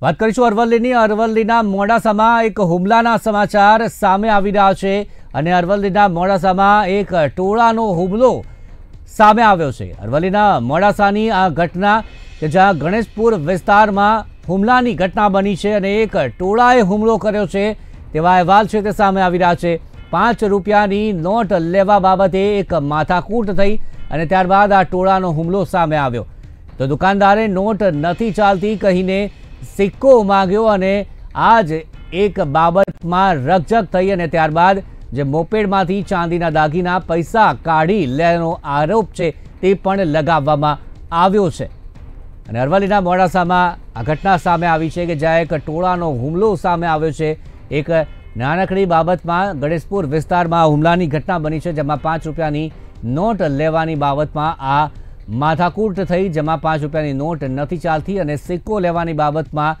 વાત કરીશું અરવલ્લીની અરવલ્લીના મોડાસામાં એક હુમલાના સમાચાર સામે આવી રહ્યા છે અને અરવલ્લીના મોડાસામાં એક ટોળાનો હુમલો સામે આવ્યો છે અરવલ્લીના મોડાસાની આ ઘટના કે જ્યાં ગણેશપુર વિસ્તારમાં હુમલાની ઘટના બની છે અને એક ટોળાએ હુમલો કર્યો છે તેવા અહેવાલ છે તે સામે આવી રહ્યા છે પાંચ રૂપિયાની નોટ લેવા બાબતે એક માથાકૂટ થઈ અને ત્યારબાદ આ ટોળાનો હુમલો સામે આવ્યો તો દુકાનદારે નોટ નથી ચાલતી કહીને સિક્કો માગ્યો અને આ જ એક બાબતમાં રકઝક થઈ અને ત્યારબાદ જે મોપેડમાંથી ચાંદીના દાગીના પૈસા કાઢી લેવાનો આરોપ છે તે પણ લગાવવામાં આવ્યો છે અને અરવલ્લીના મોડાસામાં આ ઘટના સામે આવી છે કે જ્યાં એક ટોળાનો હુમલો સામે આવ્યો છે એક નાનકડી બાબતમાં ગણેશપુર વિસ્તારમાં હુમલાની ઘટના બની છે જેમાં પાંચ રૂપિયાની નોટ લેવાની બાબતમાં આ માથાકૂટ થઈ જેમાં પાંચ રૂપિયાની નોટ નથી ચાલતી અને સિક્કો લેવાની બાબતમાં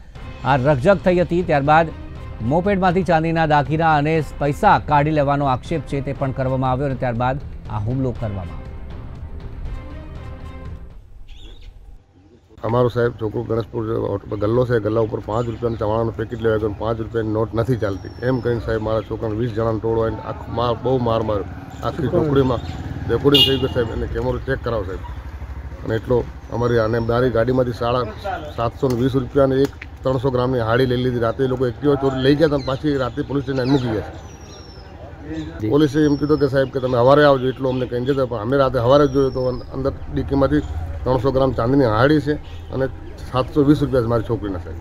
આ રકઝક થઈ હતી ત્યારબાદ મોપેડમાંથી ચાંદીના દાગીના અને પૈસા કાઢી લેવાનો આક્ષેપ છે તે પણ કરવામાં આવ્યો અને ત્યારબાદ આ હુમલો કરવામાં અમારો સાહેબ છોકરો ગણેશપુર ગલ્લો છે ગલ્લા ઉપર પાંચ રૂપિયાનું ચવાણાનું પેકેટ લેવા ગયું પાંચ રૂપિયાની નોટ નથી ચાલતી એમ કહીને સાહેબ મારા છોકરાને વીસ જણાને તોડવા માર બહુ માર માર્યો આખી ચોકડીમાં રેકોર્ડિંગ થઈ ગયું સાહેબ એને કેમેરો ચેક કરાવો સાહેબ અને એટલો અમારી અને મારી ગાડીમાંથી સાડા સાતસો ને વીસ રૂપિયાને એક ત્રણસો ગ્રામની હાડી લઈ લીધી રાતે લોકો એક્ટિવા ચોરી લઈ ગયા હતા પાછી રાતે પોલીસ સ્ટેશન મૂકી ગયા પોલીસે એમ કીધું કે સાહેબ કે તમે સવારે આવજો એટલો અમને કહીને જતા પણ અમે રાતે સવારે જોયો તો અંદર ડીકીમાંથી ત્રણસો ગ્રામ ચાંદીની હાડી છે અને સાતસો વીસ રૂપિયા છે મારી છોકરીના સાહેબ